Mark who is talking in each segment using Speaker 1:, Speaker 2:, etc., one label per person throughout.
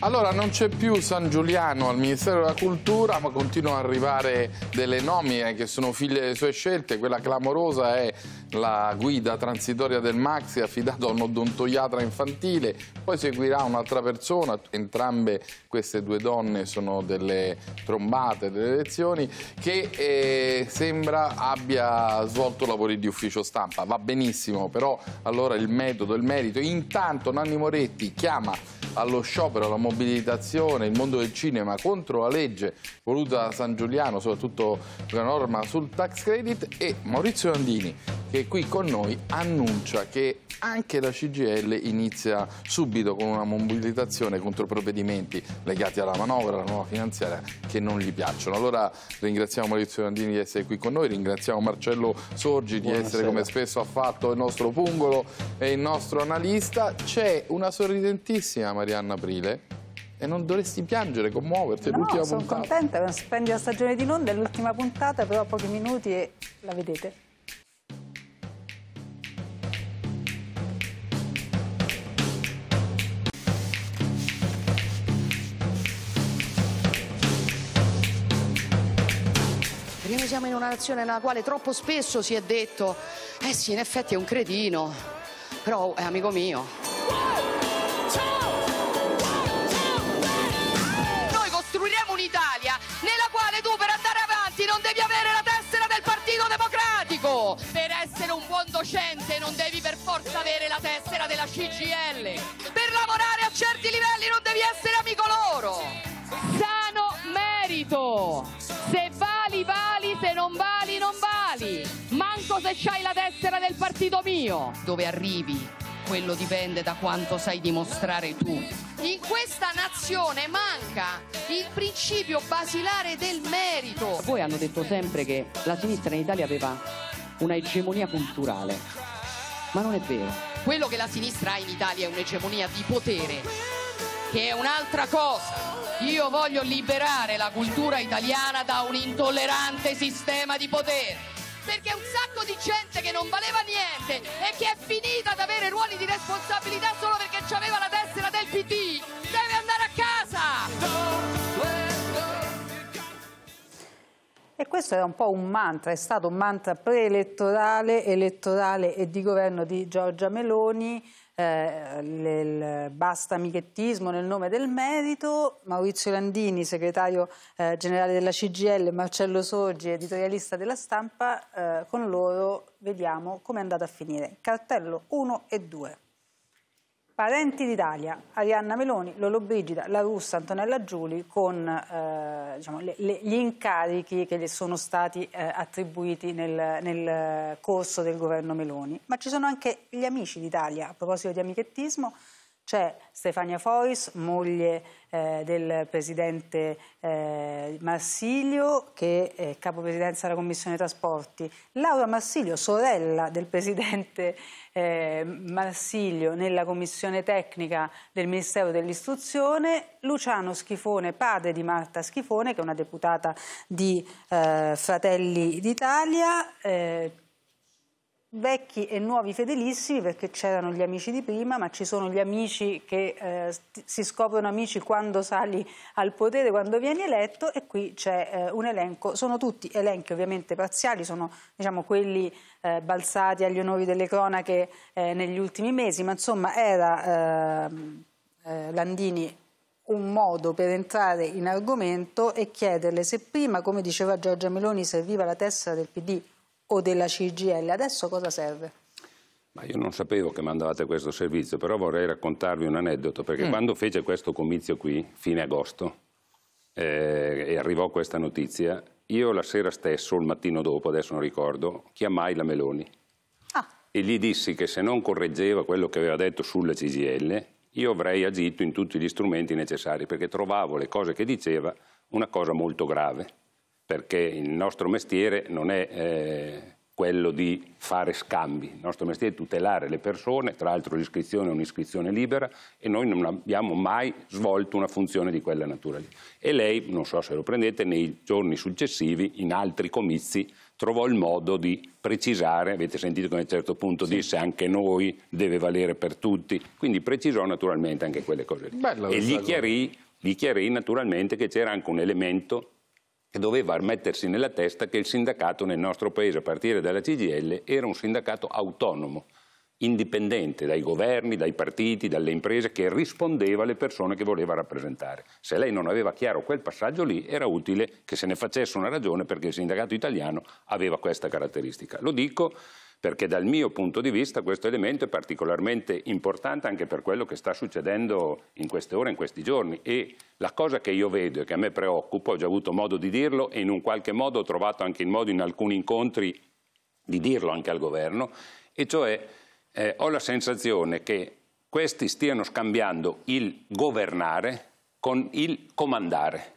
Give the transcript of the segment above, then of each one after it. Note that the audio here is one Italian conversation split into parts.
Speaker 1: Allora non c'è più San Giuliano al Ministero della Cultura ma continuano ad arrivare delle nomine che sono figlie delle sue scelte, quella clamorosa è la guida transitoria del Maxi affidato a un odontoiatra infantile, poi seguirà un'altra persona, entrambe queste due donne sono delle trombate delle elezioni che eh, sembra abbia svolto lavori di ufficio stampa, va benissimo però allora il metodo, il merito, intanto Nanni Moretti chiama allo sciopero, alla mobilitazione, il mondo del cinema contro la legge voluta da San Giuliano, soprattutto la norma sul tax credit e Maurizio Andini che è qui con noi annuncia che anche la CGL inizia subito con una mobilitazione contro provvedimenti legati alla manovra, alla nuova finanziaria che non gli piacciono. Allora ringraziamo Maurizio Andini di essere qui con noi, ringraziamo Marcello Sorgi Buonasera. di essere come spesso ha fatto il nostro pungolo e il nostro analista. C'è una sorridentissima Maria Marianna Aprile e non dovresti piangere, commuoverti, no, l'ultima puntata. sono
Speaker 2: contenta, non spendi la stagione di Londra, è l'ultima puntata, però pochi minuti e la vedete.
Speaker 3: siamo in una nazione nella quale troppo spesso si è detto eh sì, in effetti è un cretino, però è amico mio. docente non devi per forza avere la tessera della CGL. Per lavorare a certi livelli non devi essere amico loro. Sano merito. Se vali, vali, se non vali, non vali. Manco se c'hai la tessera del partito mio. Dove arrivi? Quello dipende da quanto sai dimostrare tu. In questa nazione manca il principio basilare del merito. Voi hanno detto sempre che la sinistra in Italia aveva una egemonia culturale. Ma non è vero. Quello che la sinistra ha in Italia è un'egemonia di potere, che è un'altra cosa. Io voglio liberare la cultura italiana da un intollerante sistema di potere perché un sacco di gente che non valeva niente e che è finita ad avere ruoli di responsabilità solo perché aveva la tessera del PD
Speaker 2: E questo era un po' un mantra, è stato un mantra preelettorale, elettorale e di governo di Giorgia Meloni, eh, basta amichettismo nel nome del merito, Maurizio Landini, segretario eh, generale della CGL, Marcello Sorgi, editorialista della stampa, eh, con loro vediamo come è andata a finire. Cartello 1 e 2. Parenti d'Italia, Arianna Meloni, Lolo Brigida, la russa Antonella Giuli con eh, diciamo, le, le, gli incarichi che le sono stati eh, attribuiti nel, nel corso del governo Meloni. Ma ci sono anche gli amici d'Italia, a proposito di amichettismo, c'è Stefania Fois, moglie eh, del presidente eh, Marsilio, che è capopresidenza della Commissione Trasporti. Laura Marsilio, sorella del presidente eh, Marsilio nella Commissione Tecnica del Ministero dell'Istruzione. Luciano Schifone, padre di Marta Schifone, che è una deputata di eh, Fratelli d'Italia. Eh, vecchi e nuovi fedelissimi perché c'erano gli amici di prima ma ci sono gli amici che eh, si scoprono amici quando sali al potere, quando vieni eletto e qui c'è eh, un elenco, sono tutti elenchi ovviamente parziali, sono diciamo, quelli eh, balzati agli onori delle cronache eh, negli ultimi mesi ma insomma era eh, eh, Landini un modo per entrare in argomento e chiederle se prima, come diceva Giorgia Meloni, serviva la tessera del PD o della CGL. Adesso cosa
Speaker 4: serve? Ma io non sapevo che mandavate questo servizio, però vorrei raccontarvi un aneddoto, perché mm. quando fece questo comizio qui, fine agosto, eh, e arrivò questa notizia, io la sera stesso, il mattino dopo, adesso non ricordo, chiamai la Meloni ah. e gli dissi che se non correggeva quello che aveva detto sulla CGL, io avrei agito in tutti gli strumenti necessari, perché trovavo le cose che diceva una cosa molto grave perché il nostro mestiere non è eh, quello di fare scambi, il nostro mestiere è tutelare le persone, tra l'altro l'iscrizione è un'iscrizione libera e noi non abbiamo mai svolto una funzione di quella natura lì. E lei, non so se lo prendete, nei giorni successivi in altri comizi trovò il modo di precisare, avete sentito che a un certo punto sì. disse anche noi, deve valere per tutti, quindi precisò naturalmente anche quelle cose lì. Bello, e gli chiarì, gli chiarì naturalmente che c'era anche un elemento e doveva mettersi nella testa che il sindacato nel nostro paese, a partire dalla CGL, era un sindacato autonomo, indipendente dai governi, dai partiti, dalle imprese, che rispondeva alle persone che voleva rappresentare. Se lei non aveva chiaro quel passaggio lì, era utile che se ne facesse una ragione perché il sindacato italiano aveva questa caratteristica. Lo dico perché dal mio punto di vista questo elemento è particolarmente importante anche per quello che sta succedendo in queste ore, in questi giorni e la cosa che io vedo e che a me preoccupa, ho già avuto modo di dirlo e in un qualche modo ho trovato anche il modo in alcuni incontri di dirlo anche al governo, e cioè eh, ho la sensazione che questi stiano scambiando il governare con il comandare,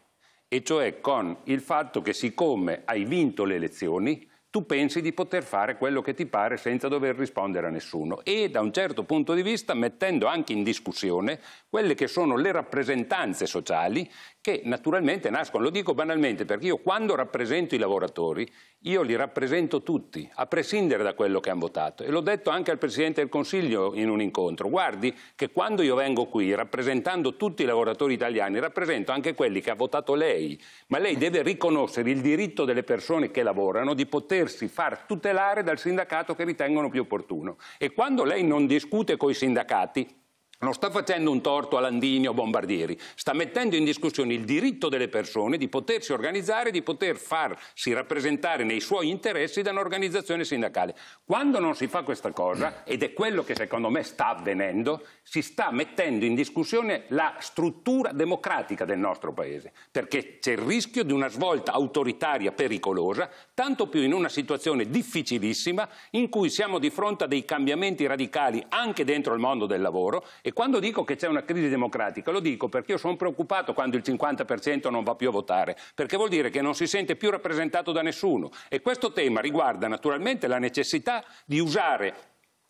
Speaker 4: e cioè con il fatto che siccome hai vinto le elezioni, tu pensi di poter fare quello che ti pare senza dover rispondere a nessuno e da un certo punto di vista mettendo anche in discussione quelle che sono le rappresentanze sociali che naturalmente nascono. Lo dico banalmente perché io quando rappresento i lavoratori, io li rappresento tutti, a prescindere da quello che hanno votato. E l'ho detto anche al Presidente del Consiglio in un incontro. Guardi che quando io vengo qui, rappresentando tutti i lavoratori italiani, rappresento anche quelli che ha votato lei. Ma lei deve riconoscere il diritto delle persone che lavorano di potersi far tutelare dal sindacato che ritengono più opportuno. E quando lei non discute con i sindacati, non sta facendo un torto a Landini o Bombardieri, sta mettendo in discussione il diritto delle persone di potersi organizzare, di poter farsi rappresentare nei suoi interessi da un'organizzazione sindacale. Quando non si fa questa cosa, ed è quello che secondo me sta avvenendo, si sta mettendo in discussione la struttura democratica del nostro Paese, perché c'è il rischio di una svolta autoritaria pericolosa, tanto più in una situazione difficilissima in cui siamo di fronte a dei cambiamenti radicali anche dentro il mondo del lavoro e quando dico che c'è una crisi democratica, lo dico perché io sono preoccupato quando il 50% non va più a votare, perché vuol dire che non si sente più rappresentato da nessuno. E questo tema riguarda naturalmente la necessità di usare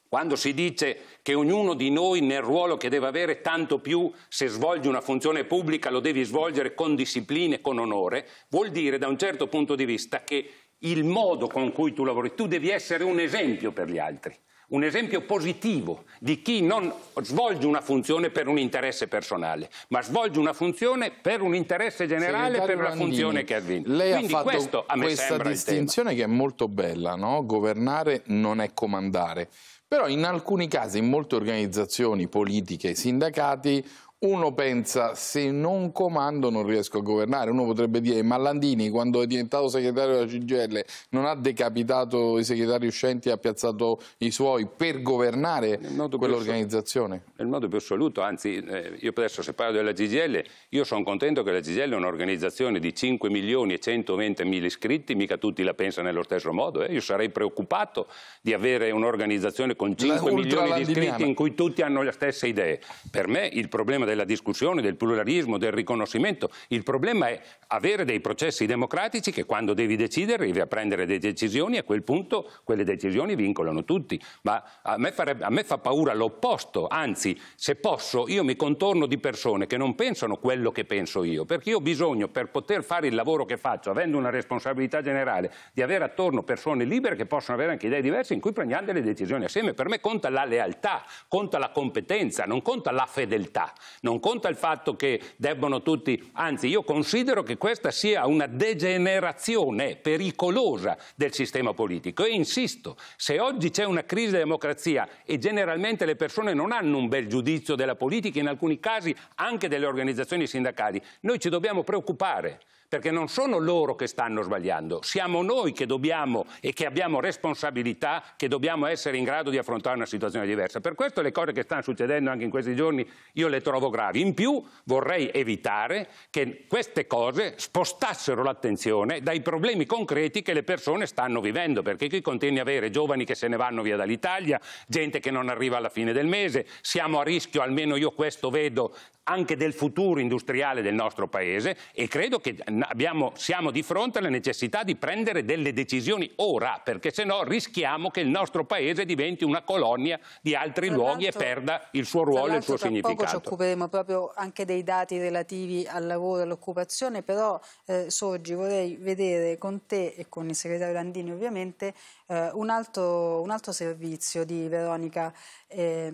Speaker 4: quando si dice che ognuno di noi nel ruolo che deve avere, tanto più se svolgi una funzione pubblica lo devi svolgere con disciplina e con onore, vuol dire da un certo punto di vista che il modo con cui tu lavori, tu devi essere un esempio per gli altri un esempio positivo di chi non svolge una funzione per un interesse personale, ma svolge una funzione per un interesse generale, per la funzione che ha vinto. Lei Quindi ha fatto questa distinzione
Speaker 1: che è molto bella, no? governare non è comandare. Però in alcuni casi, in molte organizzazioni politiche, sindacati, uno pensa se non comando non riesco a governare, uno potrebbe dire ma Landini quando è diventato segretario della CGL non ha decapitato i segretari uscenti e ha piazzato i suoi per governare quell'organizzazione?
Speaker 4: È il modo più assoluto, anzi eh, io adesso se parlo della CGL io sono contento che la CGL è un'organizzazione di 5 milioni e 120 mila iscritti, mica tutti la pensano nello stesso modo, eh. io sarei preoccupato di avere un'organizzazione con 5 milioni di iscritti in cui tutti hanno le stesse idee. Per me il problema della discussione, del pluralismo, del riconoscimento. Il problema è avere dei processi democratici che quando devi decidere devi prendere delle decisioni e a quel punto quelle decisioni vincolano tutti. Ma a me, farebbe, a me fa paura l'opposto, anzi se posso io mi contorno di persone che non pensano quello che penso io, perché io ho bisogno per poter fare il lavoro che faccio, avendo una responsabilità generale, di avere attorno persone libere che possono avere anche idee diverse in cui prendiamo delle decisioni assieme. Per me conta la lealtà, conta la competenza, non conta la fedeltà. Non conta il fatto che debbono tutti, anzi io considero che questa sia una degenerazione pericolosa del sistema politico e insisto, se oggi c'è una crisi della democrazia e generalmente le persone non hanno un bel giudizio della politica, in alcuni casi anche delle organizzazioni sindacali, noi ci dobbiamo preoccupare perché non sono loro che stanno sbagliando, siamo noi che dobbiamo e che abbiamo responsabilità, che dobbiamo essere in grado di affrontare una situazione diversa. Per questo le cose che stanno succedendo anche in questi giorni io le trovo gravi. In più vorrei evitare che queste cose spostassero l'attenzione dai problemi concreti che le persone stanno vivendo, perché qui continui a avere giovani che se ne vanno via dall'Italia, gente che non arriva alla fine del mese, siamo a rischio, almeno io questo vedo, anche del futuro industriale del nostro Paese e credo che abbiamo, siamo di fronte alla necessità di prendere delle decisioni ora, perché se no rischiamo che il nostro Paese diventi una colonia di altri tra luoghi e perda il suo ruolo e il suo tra significato. Tra poco ci
Speaker 2: occuperemo proprio anche dei dati relativi al lavoro e all'occupazione, però eh, Sorgi vorrei vedere con te e con il segretario Landini ovviamente eh, un, altro, un, altro, servizio di Veronica eh,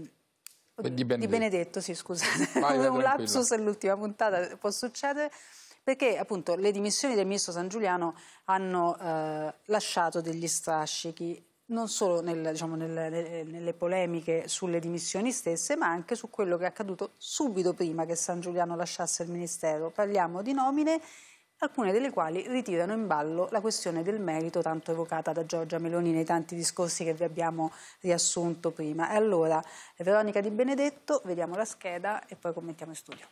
Speaker 2: di Benedetto, di Benedetto sì, scusate, vai, un lapsus all'ultima puntata, può succedere perché appunto le dimissioni del ministro San Giuliano hanno eh, lasciato degli strascichi non solo nel, diciamo, nel, nelle polemiche sulle dimissioni stesse, ma anche su quello che è accaduto subito prima che San Giuliano lasciasse il Ministero. Parliamo di nomine alcune delle quali ritirano in ballo la questione del merito tanto evocata da Giorgia Meloni nei tanti discorsi che vi abbiamo riassunto prima. E allora, Veronica Di Benedetto, vediamo la scheda e poi commentiamo in studio.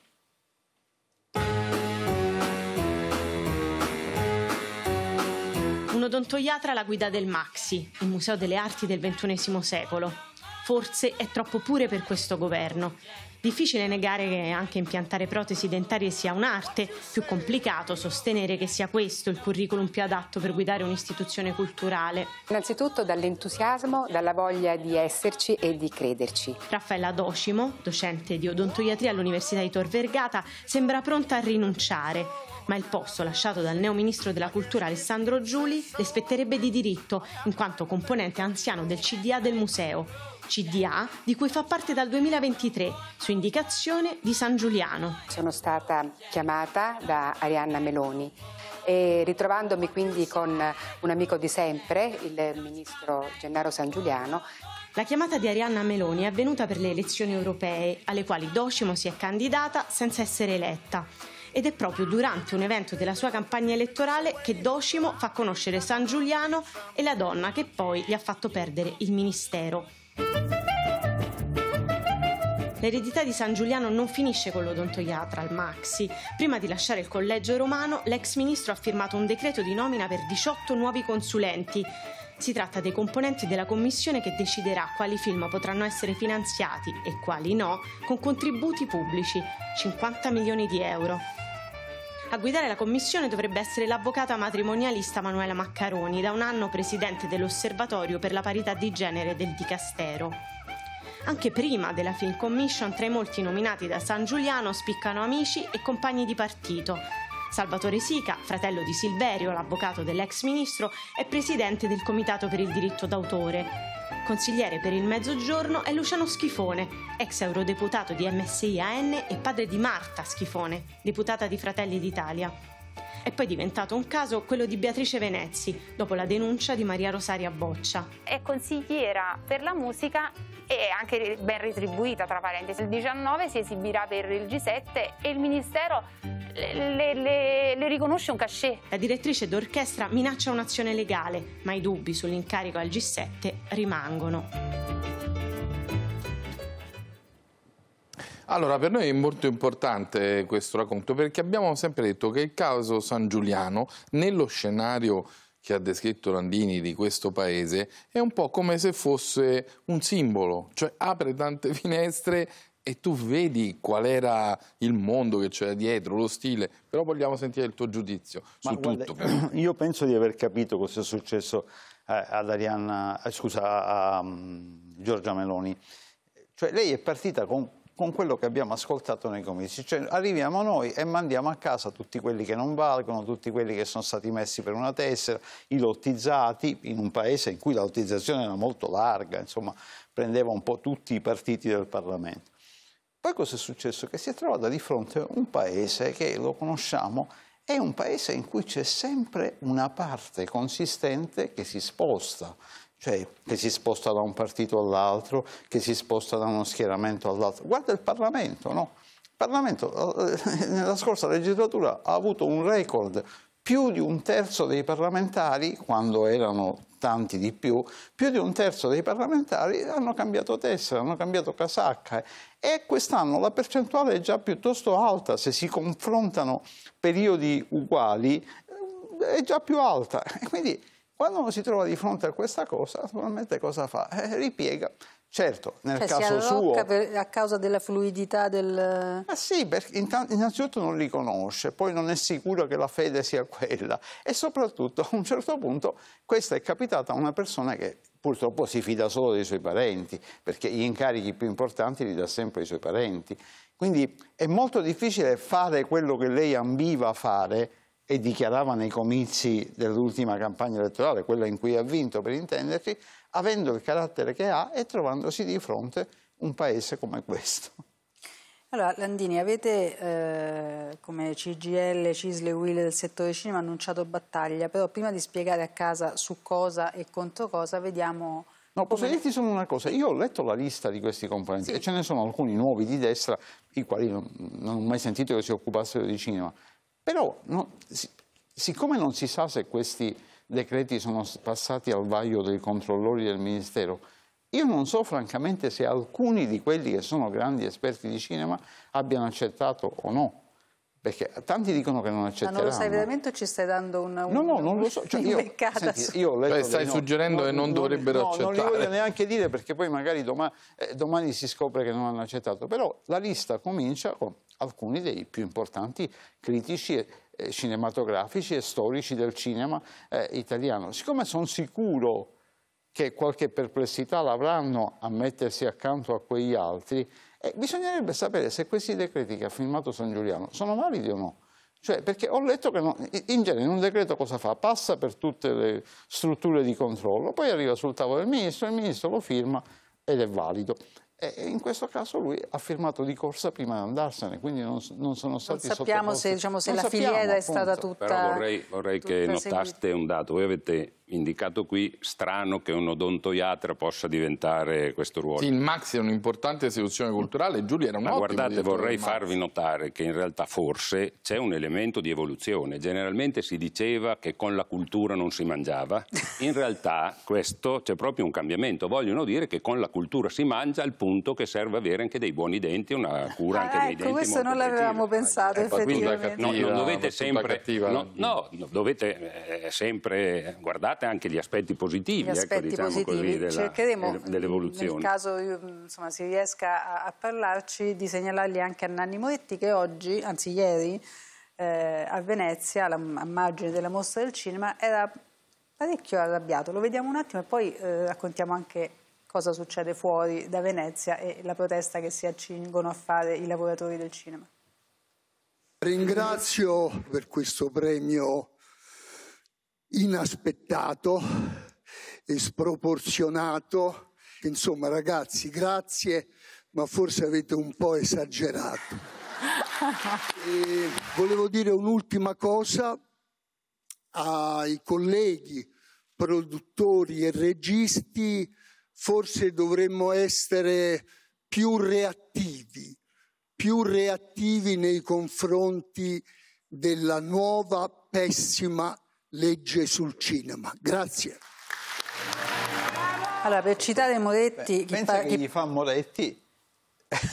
Speaker 5: Un odontoiatra alla guida del Maxi, il Museo delle Arti del XXI secolo. Forse è troppo pure per questo governo, Difficile negare che anche impiantare protesi dentarie sia un'arte, più complicato sostenere che sia questo il curriculum più adatto per guidare un'istituzione culturale. Innanzitutto dall'entusiasmo, dalla voglia di esserci e di crederci. Raffaella Docimo, docente di odontoiatria all'Università di Tor Vergata, sembra pronta a rinunciare. Ma il posto lasciato dal neo ministro della cultura Alessandro Giuli le spetterebbe di diritto, in quanto componente anziano del CDA del museo. CDA, di cui fa parte dal 2023, su indicazione di San Giuliano. Sono
Speaker 3: stata chiamata da Arianna Meloni e ritrovandomi quindi con un amico di sempre, il ministro Gennaro San Giuliano,
Speaker 5: la chiamata di Arianna Meloni è avvenuta per le elezioni europee, alle quali Docimo si è candidata senza essere eletta. Ed è proprio durante un evento della sua campagna elettorale che Docimo fa conoscere San Giuliano e la donna che poi gli ha fatto perdere il ministero. L'eredità di San Giuliano non finisce con l'odontoiatra, al Maxi. Prima di lasciare il collegio romano, l'ex ministro ha firmato un decreto di nomina per 18 nuovi consulenti. Si tratta dei componenti della commissione che deciderà quali film potranno essere finanziati e quali no con contributi pubblici, 50 milioni di euro. A guidare la commissione dovrebbe essere l'avvocata matrimonialista Manuela Maccaroni, da un anno presidente dell'Osservatorio per la parità di genere del Dicastero. Anche prima della Film Commission, tra i molti nominati da San Giuliano spiccano amici e compagni di partito. Salvatore Sica, fratello di Silverio, l'avvocato dell'ex ministro, è presidente del Comitato per il diritto d'autore. Consigliere per il Mezzogiorno è Luciano Schifone, ex eurodeputato di MSI-AN e padre di Marta Schifone, deputata di Fratelli d'Italia. È poi diventato un caso quello di Beatrice Venezzi, dopo la denuncia di Maria Rosaria Boccia. È consigliera per la
Speaker 3: musica e anche ben retribuita tra parentesi. Il 19 si esibirà per il
Speaker 5: G7 e il Ministero le, le, le riconosce un cachet. La direttrice d'orchestra minaccia un'azione legale, ma i dubbi sull'incarico al G7 rimangono.
Speaker 1: Allora, per noi è molto importante questo racconto perché abbiamo sempre detto che il caso San Giuliano, nello scenario che ha descritto Landini di questo paese, è un po' come se fosse un simbolo, cioè apre tante finestre e tu vedi qual era il mondo che c'era dietro, lo stile, però vogliamo sentire il tuo giudizio Ma su guarda, tutto. Però. Io
Speaker 6: penso di aver capito cosa è successo eh, ad Arianna, eh, scusa, a mm, Giorgia Meloni. Cioè lei è partita con con quello che abbiamo ascoltato nei comizi. Cioè, arriviamo noi e mandiamo a casa tutti quelli che non valgono, tutti quelli che sono stati messi per una tessera, i lottizzati, in un paese in cui la lottizzazione era molto larga, insomma, prendeva un po' tutti i partiti del Parlamento. Poi cosa è successo? Che si è trovata di fronte a un paese che lo conosciamo, è un paese in cui c'è sempre una parte consistente che si sposta cioè che si sposta da un partito all'altro, che si sposta da uno schieramento all'altro. Guarda il Parlamento, no? Il Parlamento eh, eh, nella scorsa legislatura ha avuto un record più di un terzo dei parlamentari, quando erano tanti di più, più di un terzo dei parlamentari hanno cambiato tessera, hanno cambiato casacca e quest'anno la percentuale è già piuttosto alta, se si confrontano periodi uguali eh, è già più alta. E quindi quando uno si trova di fronte a questa cosa, naturalmente cosa fa? Eh, ripiega. Certo, nel cioè, caso suo...
Speaker 2: Per, a causa della fluidità del... Ma sì,
Speaker 6: perché innanzitutto non li conosce, poi non è sicuro che la fede sia quella
Speaker 2: e soprattutto
Speaker 6: a un certo punto questa è capitata a una persona che purtroppo si fida solo dei suoi parenti, perché gli incarichi più importanti li dà sempre ai suoi parenti. Quindi è molto difficile fare quello che lei ambiva a fare e dichiarava nei comizi dell'ultima campagna elettorale, quella in cui ha vinto per intenderci, avendo il carattere che ha e trovandosi di fronte un paese come questo.
Speaker 2: Allora, Landini, avete eh, come CGL, Cisle e Will del settore cinema annunciato battaglia, però prima di spiegare a casa su cosa e contro cosa, vediamo...
Speaker 6: No, posso dirti solo una cosa, io ho letto la lista di questi componenti sì. e ce ne sono alcuni nuovi di destra, i quali non, non ho mai sentito che si occupassero di cinema. Però no, siccome non si sa se questi decreti sono passati al vaglio dei controllori del Ministero, io non so francamente se alcuni di quelli che sono grandi esperti di cinema abbiano accettato o no perché tanti dicono che non accetteranno. Ma non lo sai
Speaker 2: veramente o ci stai dando una... Un, no, no, non
Speaker 1: lo so. Cioè, io, senti, io Beh, cioè, stai suggerendo no, che non, non dovrebbero no, non li voglio
Speaker 6: neanche dire perché poi magari domani, eh, domani si scopre che non hanno accettato. Però la lista comincia con alcuni dei più importanti critici e, eh, cinematografici e storici del cinema eh, italiano. Siccome sono sicuro che qualche perplessità l'avranno a mettersi accanto a quegli altri, e eh, bisognerebbe sapere se questi decreti che ha firmato San Giuliano sono validi o no. Cioè, perché ho letto che no, in genere un decreto cosa fa? Passa per tutte le strutture di controllo, poi arriva sul tavolo del ministro, il ministro lo firma ed è valido. E in questo caso lui ha firmato di corsa prima di andarsene, quindi non, non sono stati non sappiamo se, diciamo, se non la sappiamo, filiera appunto. è stata tutta...
Speaker 4: Però vorrei, vorrei tutta che notaste un dato. Voi avete indicato qui, strano che un odontoiatra possa diventare questo ruolo. Sì,
Speaker 1: il Max è un'importante istituzione culturale, Giulia era un Ma guardate, vorrei farvi
Speaker 4: notare che in realtà forse c'è un elemento di evoluzione. Generalmente si diceva che con la cultura non si mangiava. In realtà questo c'è proprio un cambiamento. Vogliono dire che con la cultura si mangia al punto che serve avere anche dei buoni denti, una cura ah, anche ah, ecco, dei denti. Questo non
Speaker 2: l'avevamo pensato, ecco, effettivamente. cattiva, no, non dovete
Speaker 4: sempre... no, no, dovete eh, sempre guardare considerate anche gli aspetti positivi, gli ecco, aspetti ecco, diciamo positivi. Così, della, cercheremo dell'evoluzione. Nel
Speaker 2: caso insomma, si riesca a, a, parlarci di segnalarli anche a Nanni Moretti che oggi, anzi ieri, eh, a Venezia, alla, a margine della mostra del cinema, era parecchio arrabbiato. Lo vediamo un attimo e poi eh, raccontiamo anche cosa succede fuori da Venezia e la protesta che si accingono a fare i lavoratori del cinema.
Speaker 1: Ringrazio per questo premio inaspettato e sproporzionato. Insomma, ragazzi, grazie, ma forse avete un po' esagerato. E volevo dire un'ultima cosa ai colleghi produttori e registi, forse dovremmo essere più reattivi, più reattivi nei confronti della nuova pessima legge sul cinema. Grazie.
Speaker 2: Allora, per citare Moretti... Beh, chi pensa che
Speaker 6: gli fa Moretti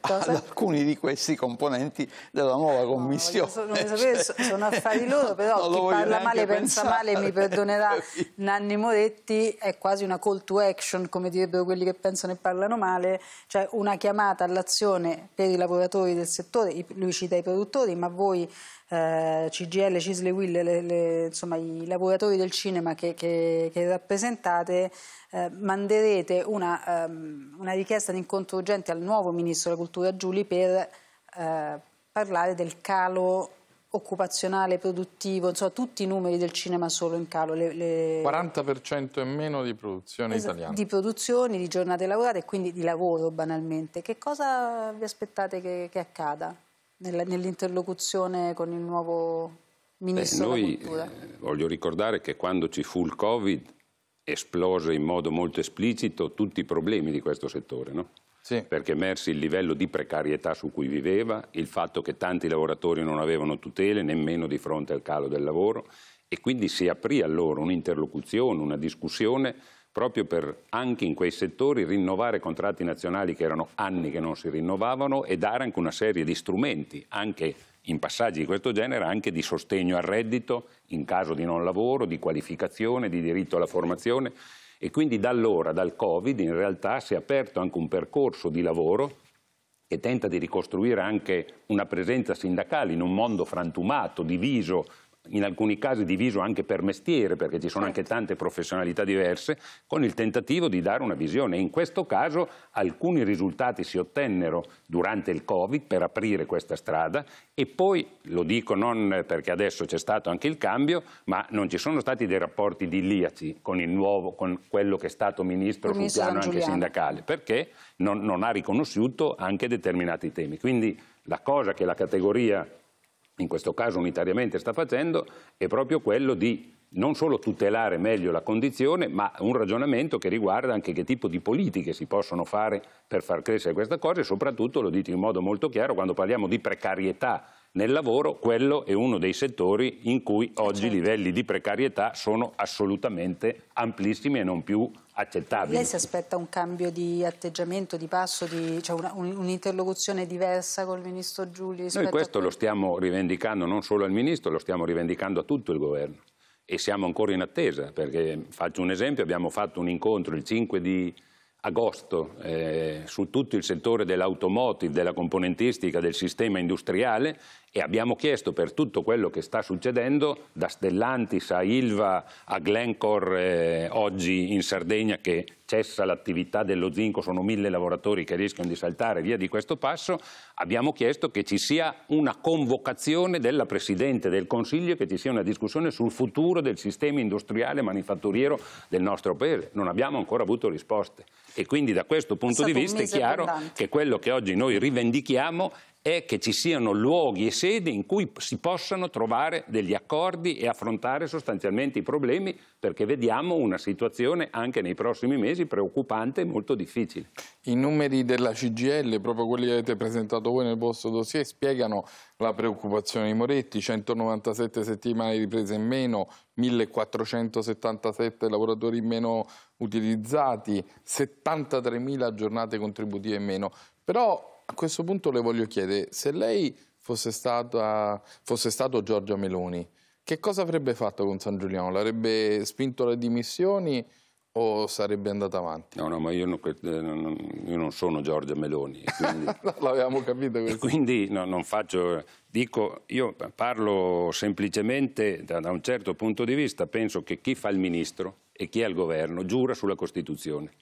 Speaker 6: ad alcuni di questi componenti della nuova commissione. No, non sapere, cioè... sono affari loro, però chi parla male pensa male, mi perdonerà
Speaker 2: Nanni Moretti, è quasi una call to action, come direbbero quelli che pensano e parlano male, cioè una chiamata all'azione per i lavoratori del settore, lui cita i produttori, ma voi eh, CGL, Cisle Will, le, le, insomma, i lavoratori del cinema che, che, che rappresentate, eh, manderete una, um, una richiesta di incontro urgente al nuovo Ministro della Cultura Giuli per eh, parlare del calo occupazionale, produttivo, insomma tutti i numeri del cinema solo in calo. Le, le...
Speaker 1: 40% in meno di produzione esatto, italiana. Di
Speaker 2: produzioni, di giornate lavorate e quindi di lavoro banalmente. Che cosa vi aspettate che, che accada? nell'interlocuzione con il nuovo Ministro Beh, noi,
Speaker 4: eh, voglio ricordare che quando ci fu il Covid esplose in modo molto esplicito tutti i problemi di questo settore, no? Sì. perché emersi il livello di precarietà su cui viveva, il fatto che tanti lavoratori non avevano tutele nemmeno di fronte al calo del lavoro e quindi si aprì allora un'interlocuzione, una discussione proprio per anche in quei settori rinnovare contratti nazionali che erano anni che non si rinnovavano e dare anche una serie di strumenti, anche in passaggi di questo genere, anche di sostegno al reddito in caso di non lavoro, di qualificazione, di diritto alla formazione. E quindi da allora, dal Covid, in realtà si è aperto anche un percorso di lavoro che tenta di ricostruire anche una presenza sindacale in un mondo frantumato, diviso in alcuni casi diviso anche per mestiere, perché ci sono anche certo. tante professionalità diverse, con il tentativo di dare una visione. In questo caso alcuni risultati si ottennero durante il Covid per aprire questa strada e poi, lo dico non perché adesso c'è stato anche il cambio, ma non ci sono stati dei rapporti idilliaci con, nuovo, con quello che è stato ministro sul piano anche sindacale, perché non, non ha riconosciuto anche determinati temi. Quindi la cosa che la categoria in questo caso unitariamente sta facendo, è proprio quello di non solo tutelare meglio la condizione, ma un ragionamento che riguarda anche che tipo di politiche si possono fare per far crescere questa cosa e soprattutto, lo dite in modo molto chiaro, quando parliamo di precarietà nel lavoro quello è uno dei settori in cui eh, oggi i certo. livelli di precarietà sono assolutamente amplissimi e non più accettabili. Lei si
Speaker 2: aspetta un cambio di atteggiamento, di passo, di, cioè un'interlocuzione un diversa col Ministro Giulio? Noi questo
Speaker 4: lo stiamo rivendicando non solo al Ministro, lo stiamo rivendicando a tutto il Governo e siamo ancora in attesa perché faccio un esempio, abbiamo fatto un incontro il 5 di agosto eh, su tutto il settore dell'automotive, della componentistica, del sistema industriale e abbiamo chiesto per tutto quello che sta succedendo, da Stellantis a Ilva a Glencore eh, oggi in Sardegna che cessa l'attività dello zinco, sono mille lavoratori che rischiano di saltare via di questo passo, abbiamo chiesto che ci sia una convocazione della Presidente del Consiglio e che ci sia una discussione sul futuro del sistema industriale e manifatturiero del nostro Paese. Non abbiamo ancora avuto risposte e quindi da questo punto di vista è chiaro che quello che oggi noi rivendichiamo è che ci siano luoghi e sedi in cui si possano trovare degli accordi e affrontare sostanzialmente i problemi, perché vediamo una situazione anche nei prossimi mesi preoccupante e molto difficile. I numeri della CGL, proprio quelli che avete presentato voi nel vostro dossier, spiegano
Speaker 1: la preoccupazione di Moretti, 197 settimane di riprese in meno, 1477 lavoratori in meno utilizzati, 73.000 giornate contributive in meno. Però a questo punto le voglio chiedere, se lei fosse, stata, fosse stato Giorgio Meloni, che cosa avrebbe fatto con San Giuliano? L'avrebbe spinto alle dimissioni o sarebbe andata avanti?
Speaker 4: No, no, ma io non, eh, io non sono Giorgia Meloni. Quindi...
Speaker 1: L'avevamo capito. Questo.
Speaker 4: Quindi no, non faccio... Dico, io parlo semplicemente da, da un certo punto di vista, penso che chi fa il ministro e chi è al governo giura sulla Costituzione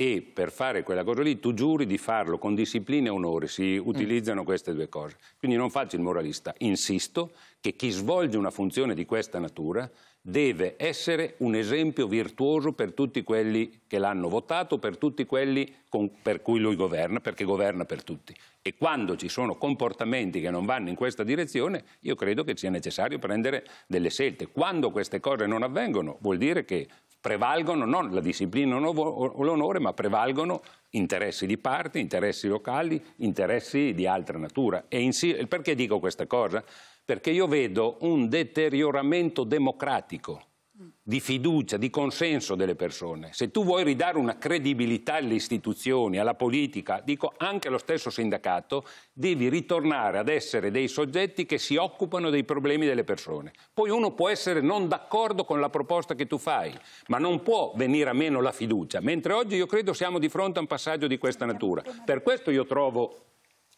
Speaker 4: e per fare quella cosa lì tu giuri di farlo con disciplina e onore, si mm. utilizzano queste due cose. Quindi non faccio il moralista, insisto che chi svolge una funzione di questa natura deve essere un esempio virtuoso per tutti quelli che l'hanno votato, per tutti quelli con, per cui lui governa, perché governa per tutti. E quando ci sono comportamenti che non vanno in questa direzione, io credo che sia necessario prendere delle scelte. Quando queste cose non avvengono, vuol dire che prevalgono non la disciplina o l'onore, ma prevalgono interessi di parte, interessi locali, interessi di altra natura. Perché dico questa cosa? Perché io vedo un deterioramento democratico di fiducia, di consenso delle persone. Se tu vuoi ridare una credibilità alle istituzioni, alla politica, dico anche allo stesso sindacato, devi ritornare ad essere dei soggetti che si occupano dei problemi delle persone. Poi uno può essere non d'accordo con la proposta che tu fai, ma non può venire a meno la fiducia, mentre oggi io credo siamo di fronte a un passaggio di questa natura. Per questo io trovo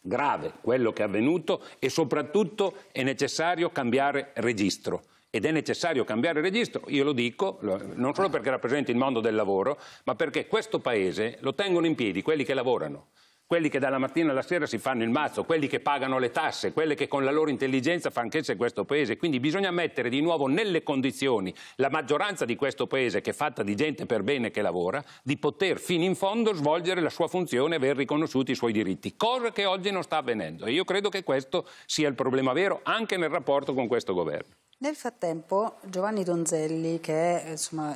Speaker 4: grave quello che è avvenuto e soprattutto è necessario cambiare registro ed è necessario cambiare registro, io lo dico, non solo perché rappresento il mondo del lavoro, ma perché questo Paese lo tengono in piedi quelli che lavorano, quelli che dalla mattina alla sera si fanno il mazzo, quelli che pagano le tasse, quelli che con la loro intelligenza fanno anch'esse questo Paese. Quindi bisogna mettere di nuovo nelle condizioni la maggioranza di questo Paese, che è fatta di gente per bene che lavora, di poter fino in fondo svolgere la sua funzione e aver riconosciuto i suoi diritti, cosa che oggi non sta avvenendo. E io credo che questo sia il problema vero anche nel rapporto con questo governo.
Speaker 2: Nel frattempo Giovanni Donzelli, che è eh, insomma,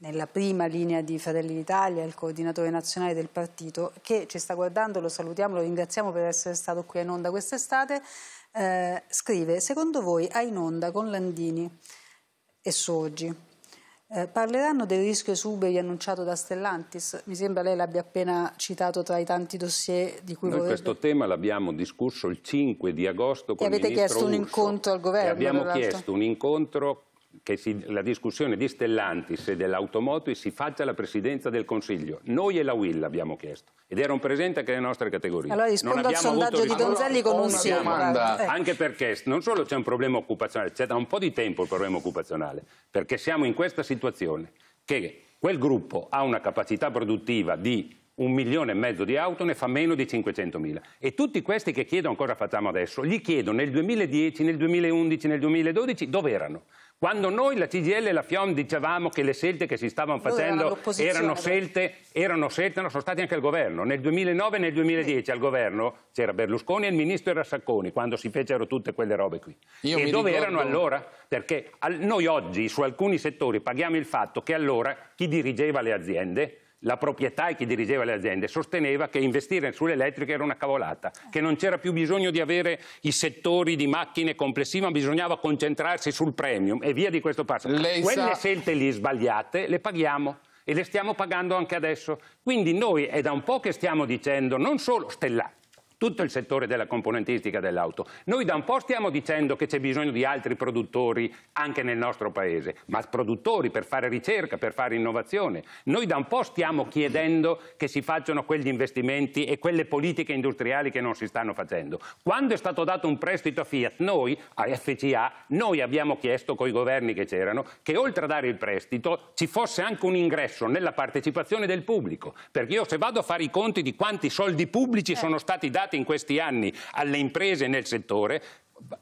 Speaker 2: nella prima linea di Fratelli d'Italia, il coordinatore nazionale del partito, che ci sta guardando, lo salutiamo, lo ringraziamo per essere stato qui in onda quest'estate, eh, scrive, secondo voi a in onda con Landini e Sorgi eh, parleranno del rischio esuberi annunciato da Stellantis? Mi sembra lei l'abbia appena citato tra i tanti dossier di cui Noi vorrebbe...
Speaker 4: questo tema l'abbiamo discusso il 5 di agosto con il ministro avete chiesto Urso. un
Speaker 2: incontro al governo. E abbiamo chiesto
Speaker 4: un incontro che si, la discussione di Stellantis e dell'automotive si faccia alla presidenza del Consiglio. Noi e la Will l'abbiamo chiesto ed erano presenti anche le nostre categorie. Allora rispondo al sondaggio di Donzelli con un sì. Eh. Anche perché non solo c'è un problema occupazionale, c'è da un po' di tempo il problema occupazionale, perché siamo in questa situazione che quel gruppo ha una capacità produttiva di un milione e mezzo di auto ne fa meno di 500.000 e tutti questi che chiedono cosa facciamo adesso gli chiedo nel 2010, nel 2011, nel 2012 dove erano quando noi, la CGL e la FIOM, dicevamo che le scelte che si stavano facendo erano scelte, erano scelte, no, sono state anche al governo. Nel 2009 e nel 2010 sì. al governo c'era Berlusconi e il ministro era Sacconi, quando si fecero tutte quelle robe qui. Io e dove ricordo... erano allora? Perché noi oggi su alcuni settori paghiamo il fatto che allora chi dirigeva le aziende la proprietà e chi dirigeva le aziende sosteneva che investire sull'elettrica era una cavolata, che non c'era più bisogno di avere i settori di macchine complessive, ma bisognava concentrarsi sul premium e via di questo passo. Lei Quelle sa... scelte lì sbagliate le paghiamo e le stiamo pagando anche adesso. Quindi noi è da un po' che stiamo dicendo non solo Stellati, tutto il settore della componentistica dell'auto. Noi da un po' stiamo dicendo che c'è bisogno di altri produttori anche nel nostro paese, ma produttori per fare ricerca, per fare innovazione. Noi da un po' stiamo chiedendo che si facciano quegli investimenti e quelle politiche industriali che non si stanno facendo. Quando è stato dato un prestito a Fiat, noi, a FCA, noi abbiamo chiesto con i governi che c'erano che oltre a dare il prestito ci fosse anche un ingresso nella partecipazione del pubblico, perché io se vado a fare i conti di quanti soldi pubblici eh. sono stati dati dati in questi anni alle imprese nel settore,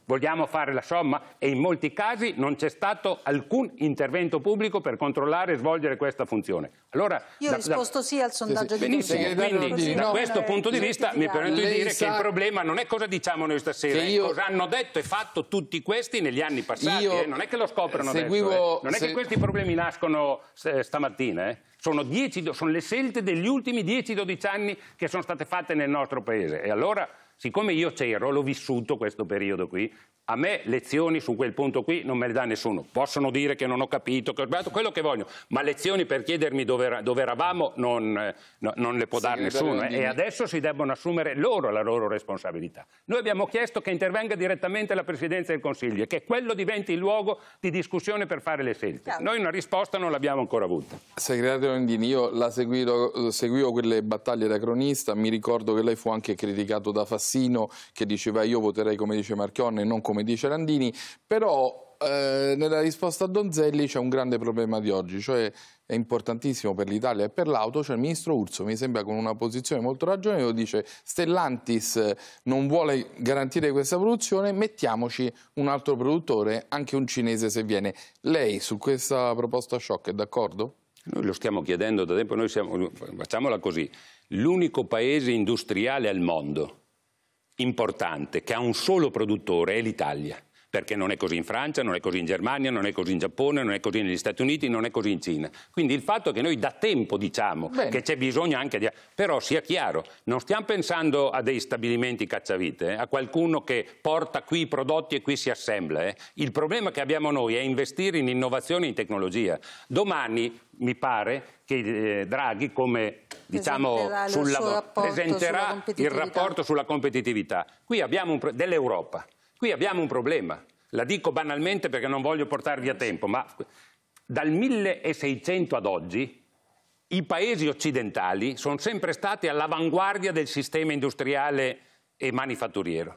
Speaker 4: vogliamo fare la somma e in molti casi non c'è stato alcun intervento pubblico per controllare e svolgere questa funzione. Allora, Io ho risposto
Speaker 2: sì al sondaggio sì, di Benissimo, quindi
Speaker 4: così, da questo no, eh, punto di vista mi permetto di dire sa... che il problema non è cosa diciamo noi stasera, io... cosa hanno detto e fatto tutti questi negli anni passati, io... eh, non è che lo scoprono seguivo... adesso, eh. non è Se... che questi problemi nascono eh, stamattina. Eh sono, 10, sono le scelte degli ultimi 10-12 anni che sono state fatte nel nostro paese. E allora siccome io c'ero, l'ho vissuto questo periodo qui, a me lezioni su quel punto qui non me le dà nessuno. Possono dire che non ho capito, che ho sbagliato, quello che voglio, ma lezioni per chiedermi dove, dove eravamo non, no, non, le può sì, dare nessuno. Eh. E adesso si debbono assumere loro la loro responsabilità. Noi abbiamo chiesto che intervenga direttamente la Presidenza del Consiglio e che quello diventi il luogo di discussione per fare le scelte. Chiaro. Noi
Speaker 1: una risposta non l'abbiamo ancora avuta. Segretario Landini, io la seguivo, quelle battaglie da cronista, mi ricordo che lei fu anche criticato da Fassino Fassino che diceva io voterei come dice Marchionne e non come dice Landini, però eh, nella risposta a Donzelli c'è un grande problema di oggi, cioè è importantissimo per l'Italia e per l'auto, cioè il ministro Urso mi sembra con una posizione molto ragionevole, dice Stellantis non vuole garantire questa produzione, mettiamoci un altro produttore, anche un cinese se viene. Lei su
Speaker 4: questa proposta shock è d'accordo? Noi lo stiamo chiedendo da tempo, noi siamo, facciamola così, l'unico paese industriale al mondo importante che ha un solo produttore, è l'Italia perché non è così in Francia, non è così in Germania, non è così in Giappone, non è così negli Stati Uniti, non è così in Cina. Quindi il fatto che noi da tempo diciamo Bene. che c'è bisogno anche di... Però sia chiaro, non stiamo pensando a dei stabilimenti cacciavite, eh, a qualcuno che porta qui i prodotti e qui si assembla. Eh. Il problema che abbiamo noi è investire in innovazione e in tecnologia. Domani mi pare che eh, Draghi, come diciamo, sul lavoro, presenterà il rapporto sulla competitività. Qui abbiamo un dell'Europa. Qui abbiamo un problema, la dico banalmente perché non voglio portarvi a tempo, ma dal 1600 ad oggi i paesi occidentali sono sempre stati all'avanguardia del sistema industriale e manifatturiero,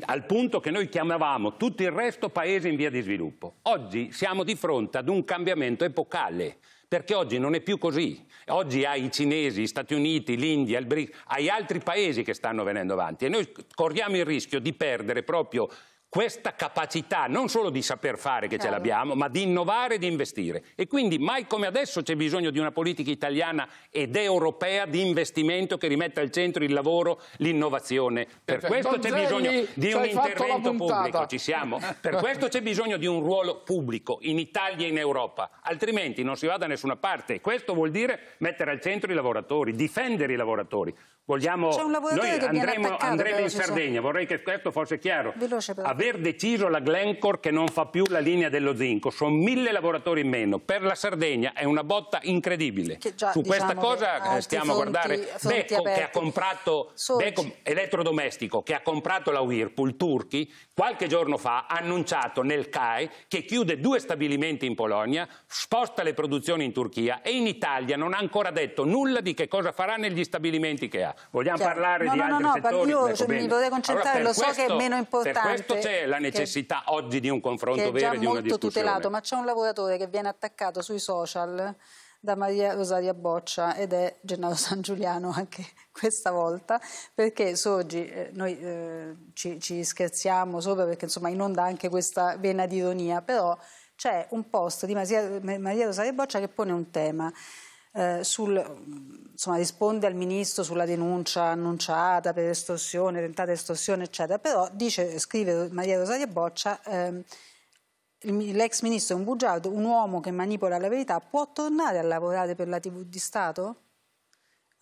Speaker 4: al punto che noi chiamavamo tutto il resto paesi in via di sviluppo. Oggi siamo di fronte ad un cambiamento epocale perché oggi non è più così. Oggi hai i cinesi, gli Stati Uniti, l'India, il BRIC, hai altri paesi che stanno venendo avanti e noi corriamo il rischio di perdere proprio questa capacità non solo di saper fare che ce l'abbiamo, ma di innovare e di investire. E quindi mai come adesso c'è bisogno di una politica italiana ed europea di investimento che rimetta al centro il lavoro, l'innovazione. Per questo c'è bisogno di un intervento pubblico, ci siamo. Per questo c'è bisogno di un ruolo pubblico in Italia e in Europa, altrimenti non si va da nessuna parte. E questo vuol dire mettere al centro i lavoratori, difendere i lavoratori. Vogliamo, noi andremo, andremo in Sardegna, vorrei che questo fosse chiaro. Veloce, Aver deciso la Glencore che non fa più la linea dello zinco, sono mille lavoratori in meno. Per la Sardegna è una botta incredibile. Già, Su diciamo questa cosa eh, stiamo a guardare Beco Becco, che ha comprato Becco, elettrodomestico, che ha comprato la Whirlpool, turchi, qualche giorno fa ha annunciato nel CAE che chiude due stabilimenti in Polonia, sposta le produzioni in Turchia e in Italia non ha ancora detto nulla di che cosa farà negli stabilimenti che ha. Vogliamo cioè, parlare no, di no, altri no, settori? No, no, io cioè, mi potrei concentrare, allora, lo questo, so che è meno importante. Per questo c'è la necessità oggi di un confronto vero e di una discussione. Che è già molto tutelato, ma
Speaker 2: c'è un lavoratore che viene attaccato sui social da Maria Rosaria Boccia ed è Gennaro San Giuliano anche questa volta, perché Sorgi, eh, noi eh, ci, ci, scherziamo sopra perché insomma inonda anche questa vena di ironia, però c'è un post di Maria, Maria Rosaria Boccia che pone un tema. Eh, sul, insomma, risponde al ministro sulla denuncia annunciata per estorsione, tentata estorsione, eccetera, però dice, scrive Maria Rosaria Boccia, ehm, l'ex ministro è un bugiardo, un uomo che manipola la verità può tornare a lavorare per la TV di Stato?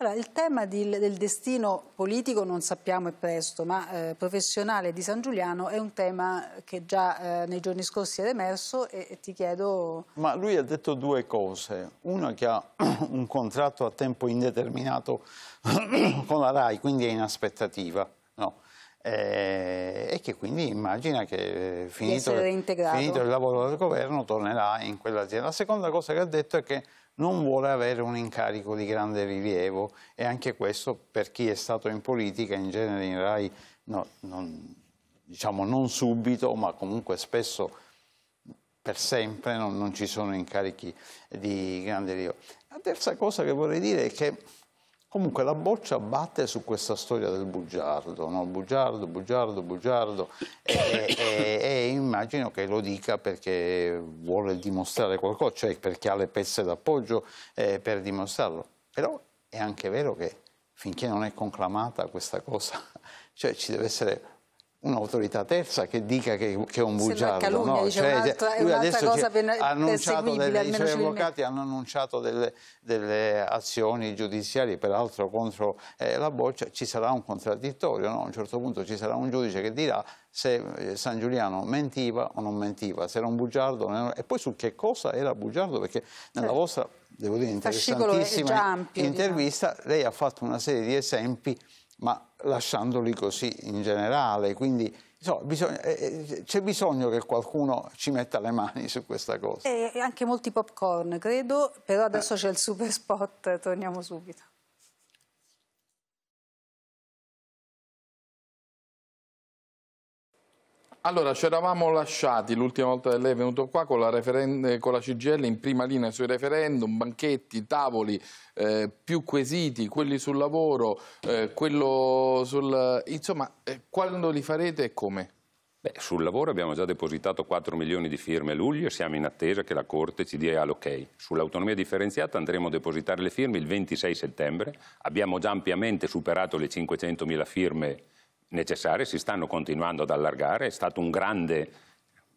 Speaker 2: Allora, il tema di, del destino politico non sappiamo è presto, ma eh, professionale di San Giuliano è un tema che già eh, nei giorni scorsi era emerso e, e, ti chiedo...
Speaker 6: Ma lui ha detto due cose. Una che ha un contratto a tempo indeterminato con la RAI, quindi è in aspettativa. No eh, e che quindi immagina che eh, finito,
Speaker 2: finito, il
Speaker 6: lavoro del governo tornerà in quell'azienda. La seconda cosa che ha detto è che non vuole avere un incarico di grande rilievo e anche questo per chi è stato in politica, in genere in RAI, no, non, diciamo non subito ma comunque spesso per sempre non, non, ci sono incarichi di grande rilievo. La terza cosa che vorrei dire è che Comunque la boccia batte su questa storia del bugiardo, no? bugiardo, bugiardo, bugiardo, e, e, e, immagino che lo dica perché vuole dimostrare qualcosa, cioè perché ha le pezze d'appoggio eh, per dimostrarlo. Però è anche vero che finché non è conclamata questa cosa, cioè ci deve essere un'autorità terza che dica che, che è un bugiardo. Calunga, no, dice, cioè, un'altra, lui adesso cosa ben, ha annunciato delle, i suoi avvocati hanno annunciato delle, delle, azioni giudiziarie, peraltro contro eh, la boccia, ci sarà un contraddittorio, no? a un certo punto ci sarà un giudice che dirà se eh, San Giuliano mentiva o non mentiva, se era un bugiardo o era... e poi su che cosa era bugiardo, perché nella certo. vostra, devo dire, interessantissima ampio, diciamo. intervista diciamo. lei ha fatto una serie di esempi, ma lasciandoli così in generale. Quindi insomma, eh, eh, c'è bisogno che qualcuno ci metta le mani su questa cosa.
Speaker 2: E anche molti popcorn, credo, però adesso eh. c'è il super spot, torniamo subito.
Speaker 1: Allora, ci eravamo lasciati l'ultima volta che lei è venuto qua con la, eh, con la CGL in prima linea sui referendum, banchetti, tavoli, eh, più quesiti, quelli sul lavoro, eh, quello sul... insomma, eh, quando li farete e
Speaker 4: come? Beh, sul lavoro abbiamo già depositato 4 milioni di firme a luglio e siamo in attesa che la Corte ci dia l'ok. Sull'autonomia differenziata andremo a depositare le firme il 26 settembre, abbiamo già ampiamente superato le 500 mila firme necessarie, si stanno continuando ad allargare, è stato un grande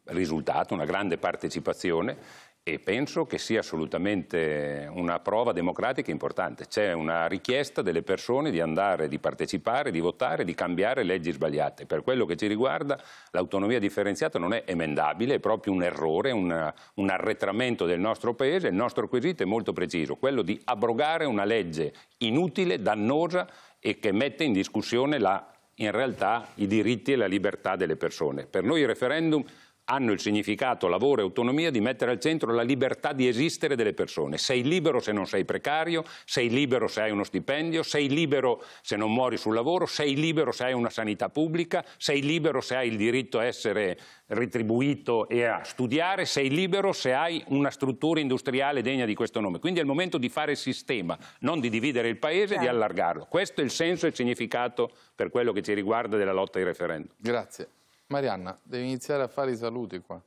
Speaker 4: risultato, una grande partecipazione e penso che sia assolutamente una prova democratica importante. C'è una richiesta delle persone di andare, di partecipare, di votare, di cambiare leggi sbagliate. Per quello che ci riguarda l'autonomia differenziata non è emendabile, è proprio un errore, un, un arretramento del nostro Paese. Il nostro quesito è molto preciso, quello di abrogare una legge inutile, dannosa e che mette in discussione la in realtà i diritti e la libertà delle persone. Per noi il referendum hanno il significato lavoro e autonomia di mettere al centro la libertà di esistere delle persone. Sei libero se non sei precario, sei libero se hai uno stipendio, sei libero se non muori sul lavoro, sei libero se hai una sanità pubblica, sei libero se hai il diritto a essere retribuito e a studiare, sei libero se hai una struttura industriale degna di questo nome. Quindi è il momento di fare sistema, non di dividere il paese e di allargarlo. Questo è il senso e il significato per quello che ci riguarda della lotta ai referendum.
Speaker 1: Grazie. Marianna, devi iniziare a fare i saluti qua.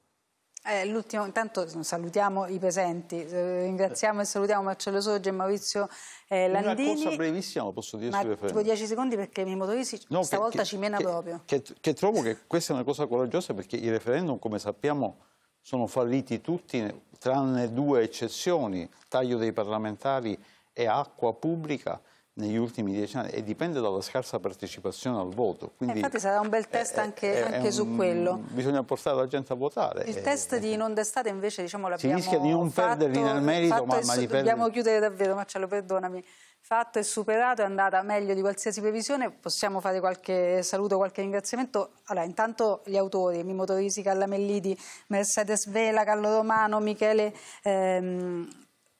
Speaker 2: Eh, l'ultimo, intanto mm, salutiamo i presenti, eh, ringraziamo e salutiamo Marcello Sorge e Maurizio eh, Landini. Una cosa
Speaker 6: brevissima, posso dire sulle ferme. dieci
Speaker 2: secondi perché mi motoristi no, stavolta che, ci mena che, proprio.
Speaker 6: Che, che trovo che questa è una cosa coraggiosa perché i referendum, come sappiamo, sono falliti tutti, tranne due eccezioni, taglio dei parlamentari e acqua pubblica negli ultimi dieci anni e dipende dalla scarsa partecipazione al voto. Eh, quindi infatti
Speaker 2: sarà un bel test anche, è, anche è su quello.
Speaker 6: Bisogna portare la gente a votare. Il eh. test
Speaker 2: di non d'estate invece diciamo, l'abbiamo fatto. Si rischia di non perderli nel merito, ma, ma di Dobbiamo perderli. chiudere davvero, Marcello, perdonami. Fatto e superato, è andata meglio di qualsiasi previsione. Possiamo fare qualche saluto, qualche ringraziamento. Allora, intanto gli autori, Mimo Torisi, Callamelliti, Mercedes Vela, Carlo Romano, Michele... Ehm,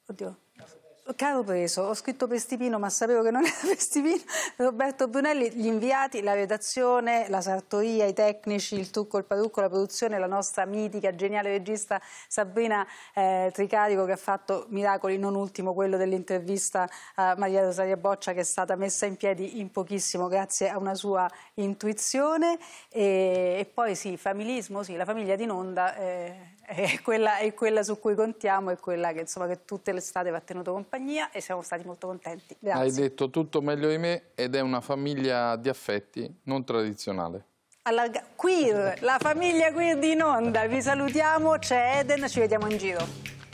Speaker 2: oddio, Caro Preso, ho scritto per ma sapevo che non era per Roberto Brunelli, gli inviati, la redazione, la sartoria, i tecnici, il trucco, il parrucco, la produzione, la nostra mitica, geniale regista Sabrina eh, Tricarico che ha fatto miracoli, non ultimo quello dell'intervista a Maria Rosaria Boccia che è stata messa in piedi in pochissimo grazie a una sua intuizione. E, e poi sì, familismo, sì, la famiglia di Nonda... Eh, è quella, è quella, su cui contiamo, è quella che, insomma, che tutte le estate va tenuto compagnia e siamo stati molto contenti. Grazie. Hai
Speaker 1: detto tutto meglio di me ed è una famiglia di affetti non tradizionale.
Speaker 2: Allarga... Queer, la famiglia queer di in vi salutiamo, c'è Eden, ci vediamo in giro.